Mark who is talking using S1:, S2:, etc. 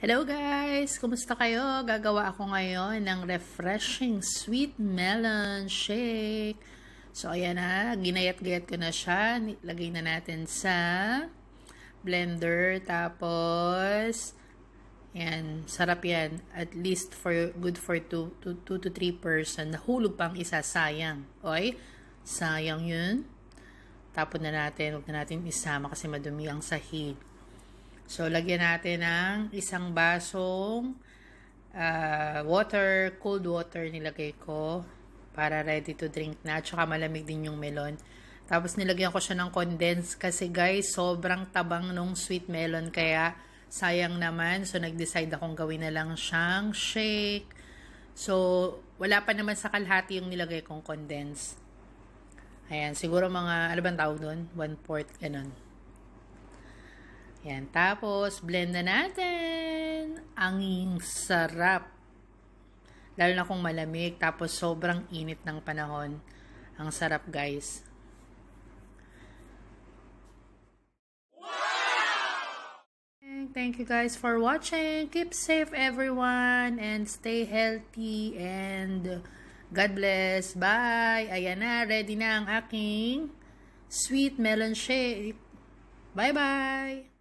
S1: Hello guys! Kumusta kayo? Gagawa ako ngayon ng refreshing sweet melon shake. So, ayan ha. Ginayat-gayat ko na siya. Lagay na natin sa blender. Tapos, yan. Sarap yan. At least for good for 2 to 3 person. Nahulog pang isa. Sayang. Okay? Sayang yun. Tapon na natin. Huwag na natin isama kasi madumi ang sahig. So, lagyan natin ng isang basong uh, water, cold water nilagay ko para ready to drink na. Tsaka malamig din yung melon. Tapos nilagyan ko siya ng condensed kasi guys, sobrang tabang nung sweet melon kaya sayang naman. So nag-decide akong gawin na lang siyang shake. So wala pa naman sa kalhati yung nilagay kong condensed. Ayan, siguro mga, ano bang tawag doon? One-fourth, ganun. Yan, tapos blend na natin. Ang sarap. Lalo na kung malamig, tapos sobrang init ng panahon. Ang sarap guys. Thank you guys for watching. Keep safe everyone and stay healthy and God bless. Bye! Ayan na, ready na ang aking sweet melon shake. Bye-bye!